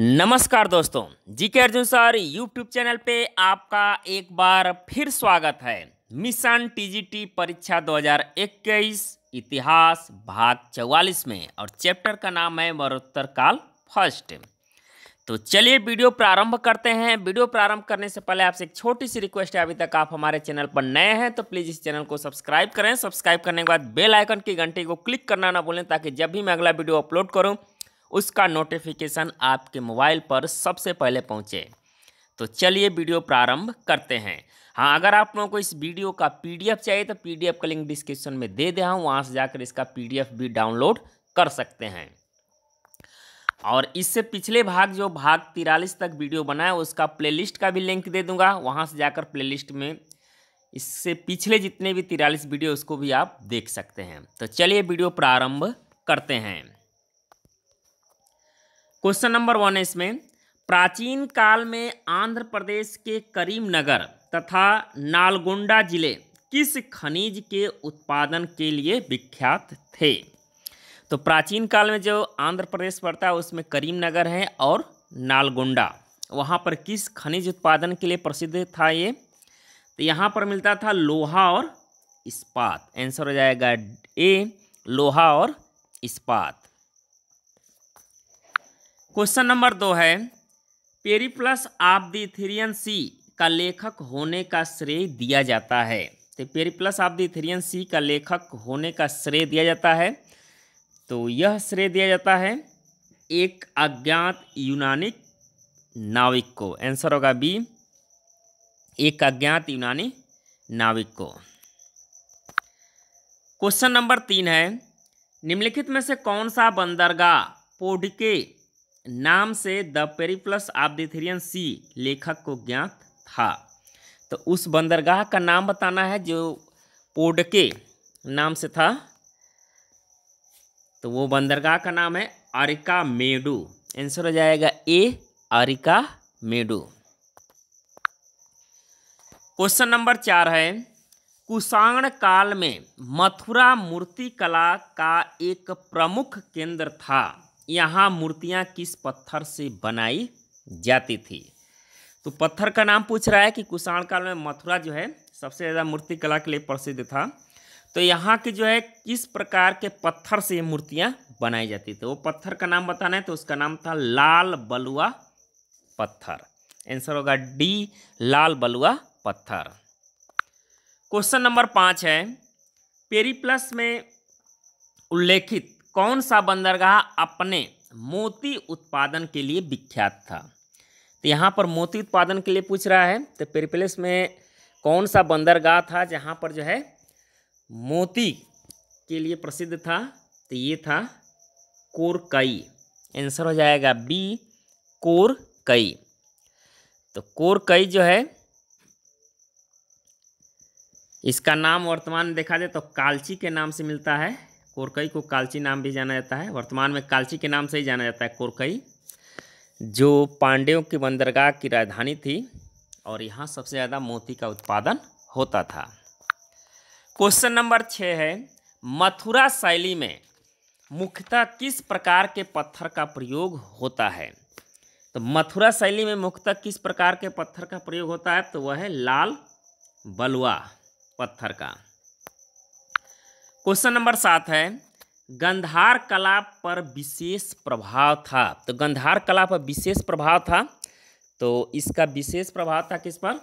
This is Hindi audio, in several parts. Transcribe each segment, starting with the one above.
नमस्कार दोस्तों जी के अर्जुन सर यूट्यूब चैनल पे आपका एक बार फिर स्वागत है मिशन टीजीटी परीक्षा 2021 इतिहास भाग 44 में और चैप्टर का नाम है मरुत्तर काल फर्स्ट तो चलिए वीडियो प्रारंभ करते हैं वीडियो प्रारंभ करने से पहले आपसे एक छोटी सी रिक्वेस्ट है अभी तक आप हमारे चैनल पर नए हैं तो प्लीज़ इस चैनल को सब्सक्राइब करें सब्सक्राइब करने के बाद बेल आइकन की घंटी को क्लिक करना ना भूलें ताकि जब भी मैं अगला वीडियो अपलोड करूँ उसका नोटिफिकेशन आपके मोबाइल पर सबसे पहले पहुँचे तो चलिए वीडियो प्रारंभ करते हैं हाँ अगर आप लोगों को इस वीडियो का पीडीएफ चाहिए तो पीडीएफ का लिंक डिस्क्रिप्शन में दे दिया हूँ वहाँ से जाकर इसका पीडीएफ भी डाउनलोड कर सकते हैं और इससे पिछले भाग जो भाग तिरालीस तक वीडियो बनाए उसका प्लेलिस्ट का भी लिंक दे दूंगा वहाँ से जाकर प्लेलिस्ट में इससे पिछले जितने भी तिरालीस वीडियो उसको भी आप देख सकते हैं तो चलिए वीडियो प्रारंभ करते हैं क्वेश्चन नंबर वन है इसमें प्राचीन काल में आंध्र प्रदेश के करीमनगर तथा नालगोंडा जिले किस खनिज के उत्पादन के लिए विख्यात थे तो प्राचीन काल में जो आंध्र प्रदेश पड़ता है उसमें करीमनगर है और नालगोंडा वहाँ पर किस खनिज उत्पादन के लिए प्रसिद्ध था ये तो यहाँ पर मिलता था लोहा और इस्पात आंसर हो जाएगा ए लोहा और इस्पात क्वेश्चन नंबर दो है पेरिप्लस ऑफ दी थ्रियन सी का लेखक होने का श्रेय दिया जाता है तो पेरिप्लस ऑफ दी थ्रियन सी का लेखक होने का श्रेय दिया जाता है तो यह श्रेय दिया जाता है एक अज्ञात यूनानिक नाविक को आंसर होगा बी एक अज्ञात यूनानी नाविक को क्वेश्चन नंबर तीन है निम्नलिखित में से कौन सा बंदरगाह पोडिके नाम से the Periplus of Erythraean Sea लेखक को ज्ञात था तो उस बंदरगाह का नाम बताना है जो पोडके नाम से था तो वो बंदरगाह का नाम है अरिका मेडू आंसर हो जाएगा A Arikamedu question number चार है कुषाण काल में मथुरा मूर्ति कला का एक प्रमुख केंद्र था यहाँ मूर्तियाँ किस पत्थर से बनाई जाती थी तो पत्थर का नाम पूछ रहा है कि कुषाण काल में मथुरा जो है सबसे ज़्यादा मूर्ति कला के लिए प्रसिद्ध था तो यहाँ की जो है किस प्रकार के पत्थर से मूर्तियाँ बनाई जाती थी वो पत्थर का नाम बताना है तो उसका नाम था लाल बलुआ पत्थर आंसर होगा डी लाल बलुआ पत्थर क्वेश्चन नंबर पाँच है पेरीप्लस में उल्लेखित कौन सा बंदरगाह अपने मोती उत्पादन के लिए विख्यात था तो यहाँ पर मोती उत्पादन के लिए पूछ रहा है तो पेरिप्लेस में कौन सा बंदरगाह था जहाँ पर जो है मोती के लिए प्रसिद्ध था तो ये था कोरकई आंसर हो जाएगा बी कोरकई तो कोरकई जो है इसका नाम वर्तमान देखा जाए तो कालची के नाम से मिलता है कोरकई को कालची नाम भी जाना जाता है वर्तमान में कालची के नाम से ही जाना जाता है कोरकई जो पांड्यों की बंदरगाह की राजधानी थी और यहाँ सबसे ज़्यादा मोती का उत्पादन होता था क्वेश्चन नंबर छः है मथुरा शैली में मुख्यतः किस प्रकार के पत्थर का प्रयोग होता है तो मथुरा शैली में मुख्यतः किस प्रकार के पत्थर का प्रयोग होता है तो वह है लाल बलुआ पत्थर का क्वेश्चन नंबर सात है गंधार कला पर विशेष प्रभाव था तो गंधार कला पर विशेष प्रभाव था तो इसका विशेष प्रभाव था किस पर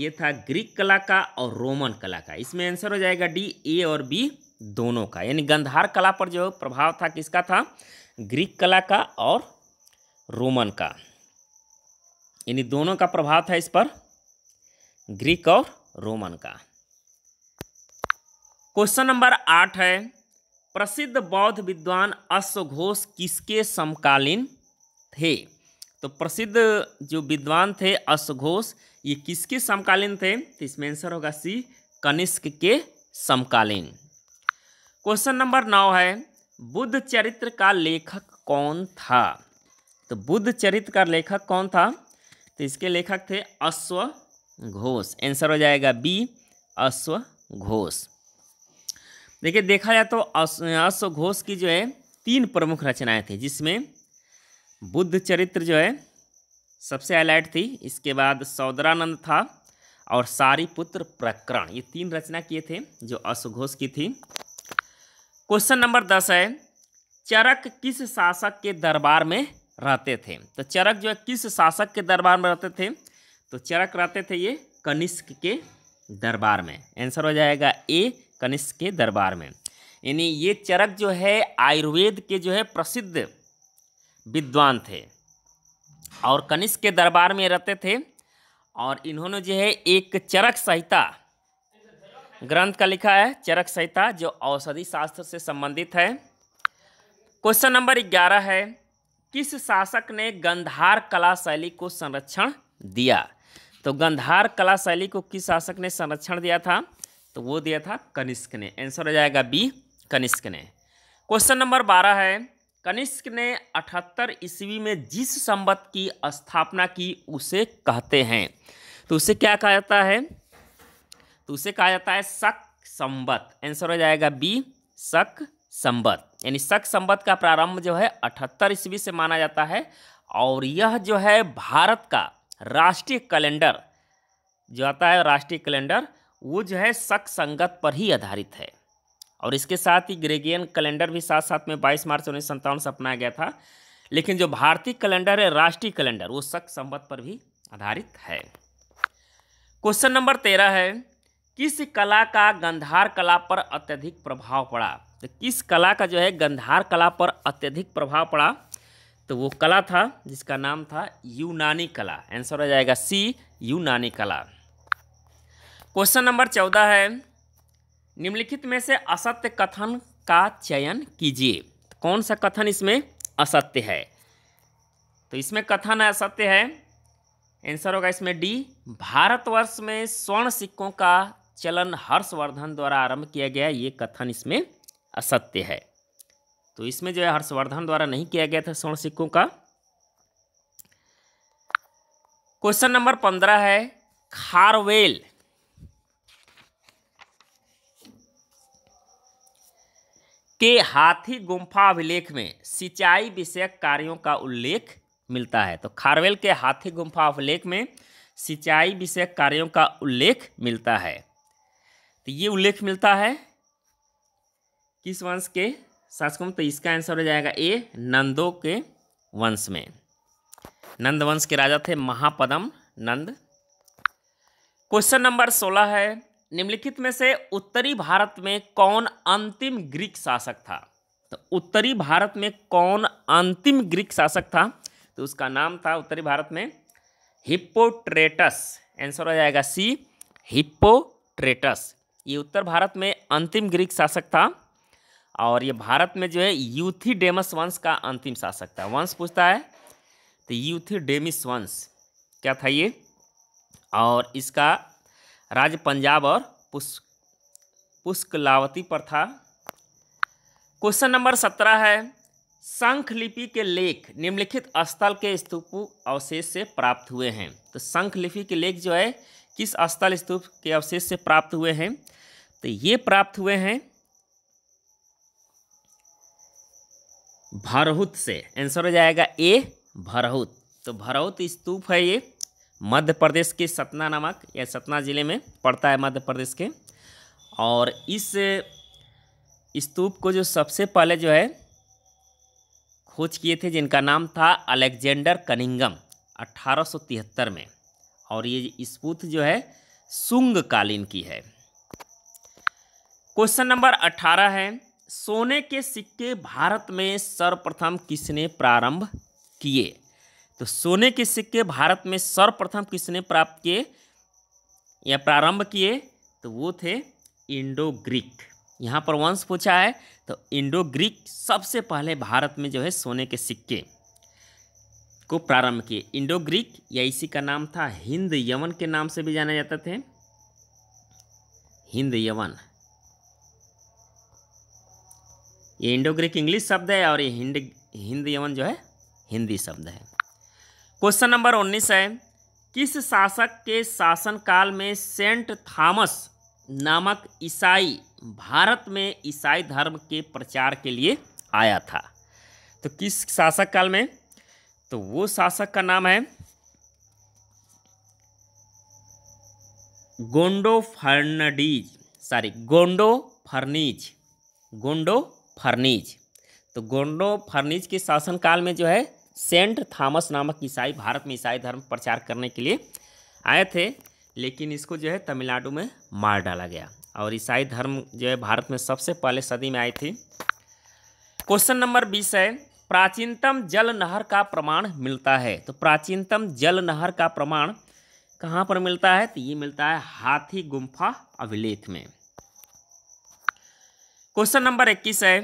ये था ग्रीक कला का और रोमन कला का इसमें आंसर हो जाएगा डी ए और बी दोनों का यानी गंधार कला पर जो प्रभाव था किसका था ग्रीक कला का और रोमन का यानी दोनों का प्रभाव था इस पर ग्रीक और रोमन का क्वेश्चन नंबर आठ है प्रसिद्ध बौद्ध विद्वान अश्वघोष किसके समकालीन थे तो प्रसिद्ध जो विद्वान थे अश्वघोष ये किसके समकालीन थे तो इसमें आंसर होगा सी कनिष्क के समकालीन क्वेश्चन नंबर नौ है बुद्ध चरित्र का लेखक कौन था तो बुद्ध चरित्र का लेखक कौन था तो इसके लेखक थे अश्व घोष आंसर हो जाएगा बी अश्व घोष देखिए देखा जाए तो अश्वघोष की जो है तीन प्रमुख रचनाएं थी जिसमें बुद्ध चरित्र जो है सबसे अलाइट थी इसके बाद सौदरानंद था और सारी पुत्र प्रकरण ये तीन रचना किए थे जो अश्वघोष की थी क्वेश्चन नंबर दस है चरक किस शासक के दरबार में रहते थे तो चरक जो है किस शासक के दरबार में रहते थे तो चरक रहते थे ये कनिष्क के दरबार में आंसर हो जाएगा ए कनिष्क के दरबार में यानी ये चरक जो है आयुर्वेद के जो है प्रसिद्ध विद्वान थे और कनिष्क के दरबार में रहते थे और इन्होंने जो है एक चरक संहिता ग्रंथ का लिखा है चरक संहिता जो औषधि शास्त्र से संबंधित है क्वेश्चन नंबर ग्यारह है किस शासक ने गंधार कला शैली को संरक्षण दिया तो गंधार कला शैली को किस शासक ने संरक्षण दिया था तो वो दिया था कनिष्क ने आंसर हो जाएगा बी कनिष्क ने क्वेश्चन नंबर बारह है कनिष्क ने अठहत्तर ईस्वी में जिस संबत की स्थापना की उसे कहते हैं तो उसे क्या कहा जाता है तो उसे कहा जाता है शक संबत आंसर हो जाएगा बी शक संबत यानी शक संबत का प्रारंभ जो है अठहत्तर ईस्वी से माना जाता है और यह जो है भारत का राष्ट्रीय कैलेंडर जो आता है राष्ट्रीय कैलेंडर वो जो है सक संगत पर ही आधारित है और इसके साथ ही ग्रेगियन कैलेंडर भी साथ साथ में 22 मार्च उन्नीस सौ से अपनाया गया था लेकिन जो भारतीय कैलेंडर है राष्ट्रीय कैलेंडर वो सक संबत पर भी आधारित है क्वेश्चन नंबर तेरह है किस कला का गंधार कला पर अत्यधिक प्रभाव पड़ा तो किस कला का जो है गंधार कला पर अत्यधिक प्रभाव पड़ा तो वो कला था जिसका नाम था यूनानी कला आंसर हो जाएगा सी यूनानी कला क्वेश्चन नंबर चौदह है निम्नलिखित में से असत्य कथन का चयन कीजिए कौन सा कथन इसमें असत्य है तो इसमें कथन असत्य है आंसर होगा इसमें डी भारतवर्ष में स्वर्ण सिक्कों का चलन हर्षवर्धन द्वारा आरंभ किया गया ये कथन इसमें असत्य है तो इसमें जो है हर्षवर्धन द्वारा नहीं किया गया था स्वर्ण सिक्कों का क्वेश्चन नंबर पंद्रह है खारवेल के हाथी गुम्फा अभिलेख में सिंचाई विषयक कार्यों का उल्लेख मिलता है तो खारवेल के हाथी गुम्फा अभिलेख में सिंचाई विषयक कार्यों का उल्लेख मिलता है तो ये उल्लेख मिलता है किस वंश के शासकों में तो इसका आंसर हो जाएगा ए नंदों के वंश में नंद वंश के राजा थे महापदम नंद क्वेश्चन नंबर सोलह है निम्नलिखित में से उत्तरी भारत में कौन अंतिम ग्रीक शासक था तो उत्तरी भारत में कौन अंतिम ग्रीक शासक था तो उसका नाम था उत्तरी भारत में हिप्पोट्रेटस आंसर हो जाएगा सी हिप्पोट्रेटस ये उत्तर भारत में अंतिम ग्रीक शासक था और ये भारत में जो है यूथीडेमस वंश का अंतिम शासक था वंश पूछता है तो यूथीडेमिस वंश क्या था ये और इसका राज्य पंजाब और पुष्क पुष्कलावती पर था क्वेश्चन नंबर सत्रह है शंख लिपि के लेख निम्नलिखित स्थल के स्तूप अवशेष से प्राप्त हुए हैं तो शंख लिपि के लेख जो है किस स्थल स्तूप के अवशेष से प्राप्त हुए हैं तो ये प्राप्त हुए हैं भरहुत से आंसर हो जाएगा ए भरहुत तो भरहुत स्तूप है ये मध्य प्रदेश के सतना नामक या सतना ज़िले में पड़ता है मध्य प्रदेश के और इस स्तूप को जो सबसे पहले जो है खोज किए थे जिनका नाम था अलेक्जेंडर कनिंगम अट्ठारह में और ये स्पूत जो है सुंग कालीन की है क्वेश्चन नंबर 18 है सोने के सिक्के भारत में सर्वप्रथम किसने प्रारंभ किए तो सोने के सिक्के भारत में सर्वप्रथम किसने प्राप्त किए या प्रारंभ किए तो वो थे इंडो ग्रीक यहाँ पर वंश पूछा है तो इंडो ग्रीक सबसे पहले भारत में जो है सोने के सिक्के को प्रारंभ किए इंडो ग्रीक या इसी का नाम था हिंद यवन के नाम से भी जाने जाते थे हिंद यवन ये इंडो ग्रीक इंग्लिश शब्द है और ये हिंद हिंद यवन जो है हिंदी शब्द है क्वेश्चन नंबर उन्नीस है किस शासक के शासनकाल में सेंट थॉमस नामक ईसाई भारत में ईसाई धर्म के प्रचार के लिए आया था तो किस शासक काल में तो वो शासक का नाम है गोंडो फर्नडीज सॉरी गोंडो फर्नीज गोंडो फर्नीज तो गोंडो फर्नीज के शासनकाल में जो है सेंट थॉमस नामक ईसाई भारत में ईसाई धर्म प्रचार करने के लिए आए थे लेकिन इसको जो है तमिलनाडु में मार डाला गया और ईसाई धर्म जो है भारत में सबसे पहले सदी में आई थी क्वेश्चन नंबर बीस है प्राचीनतम जल नहर का प्रमाण मिलता है तो प्राचीनतम जल नहर का प्रमाण कहाँ पर मिलता है तो ये मिलता है हाथी गुम्फा अभिलेख में क्वेश्चन नंबर इक्कीस है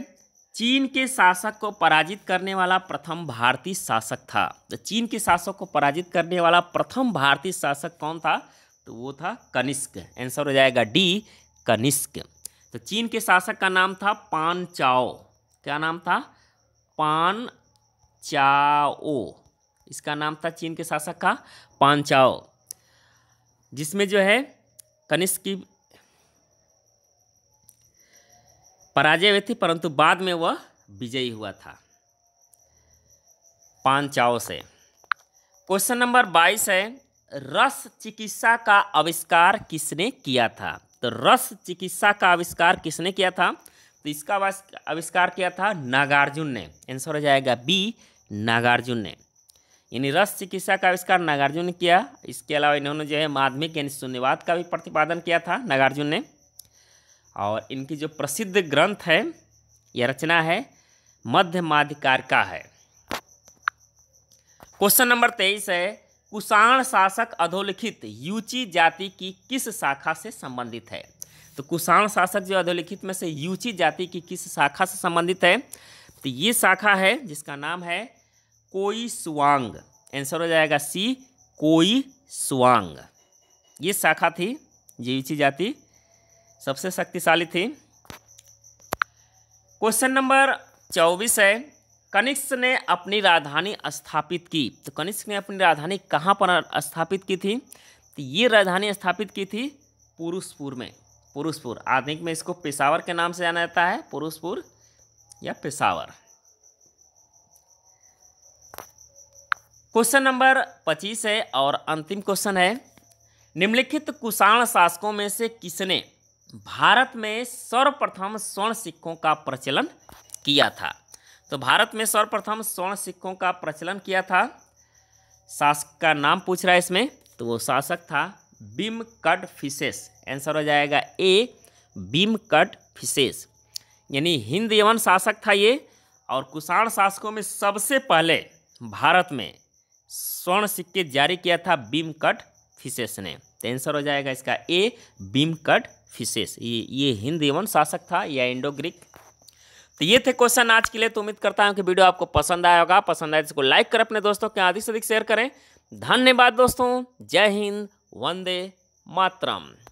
चीन के शासक को पराजित करने वाला प्रथम भारतीय शासक था तो चीन के शासक को पराजित करने वाला प्रथम भारतीय शासक कौन था तो वो था कनिष्क आंसर हो जाएगा डी कनिष्क तो चीन के शासक का नाम था पान चाओ क्या नाम था पान चाओ इसका नाम था चीन के शासक का पान चाओ जिसमें जो है कनिष्क की पराजय हुई थी परंतु बाद में वह विजयी हुआ था पांचाओ से क्वेश्चन नंबर बाईस है रस चिकित्सा का आविष्कार किसने किया था तो रस चिकित्सा का आविष्कार किसने किया था तो इसका आविष्कार किया था नागार्जुन ने आंसर हो जाएगा बी नागार्जुन ने यानी रस चिकित्सा का आविष्कार नागार्जुन ने किया इसके अलावा इन्होंने जो है माध्यमिक यानी शून्यवाद का भी प्रतिपादन किया था नागार्जुन ने और इनकी जो प्रसिद्ध ग्रंथ है यह रचना है मध्य माधिकार का है क्वेश्चन नंबर तेईस है कुषाण शासक अधोलिखित यूची जाति की किस शाखा से संबंधित है तो कुषाण शासक जो अधोलिखित में से यूची जाति की किस शाखा से संबंधित है तो ये शाखा है जिसका नाम है कोई सुवांग आंसर हो जाएगा सी कोई सुवांग ये शाखा थी यूची जाति सबसे शक्तिशाली थी क्वेश्चन नंबर चौबीस है कनिष्क ने अपनी राजधानी स्थापित की तो कनिष्क ने अपनी राजधानी कहाँ पर स्थापित की थी तो ये राजधानी स्थापित की थी पुरुषपुर में पुरुषपुर आधुनिक में इसको पेशावर के नाम से जाना जाता है पुरुषपुर या पेशावर क्वेश्चन नंबर पच्चीस है और अंतिम क्वेश्चन है निम्नलिखित कुषाण शासकों में से किसने भारत में सर्वप्रथम स्वर्ण सिक्कों का प्रचलन किया था तो भारत में सर्वप्रथम स्वर्ण सिक्कों का प्रचलन किया था शासक का नाम पूछ रहा है इसमें तो वो शासक था बीम कट फिशेस आंसर हो जाएगा ए बीम कट फिशेस यानी हिंद यवन शासक था ये और कुषाण शासकों में सबसे पहले भारत में स्वर्ण सिक्के जारी किया था बीम कट फिशेस ने तो आंसर हो जाएगा इसका ए बीम कट फिशेस ये ये हिंद यवन शासक था या इंडो ग्रीक तो ये थे क्वेश्चन आज के लिए तो उम्मीद करता हूँ कि वीडियो आपको पसंद आया होगा पसंद आए तो इसको लाइक करें अपने दोस्तों के अधिक से अधिक शेयर करें धन्यवाद दोस्तों जय हिंद वंदे मातरम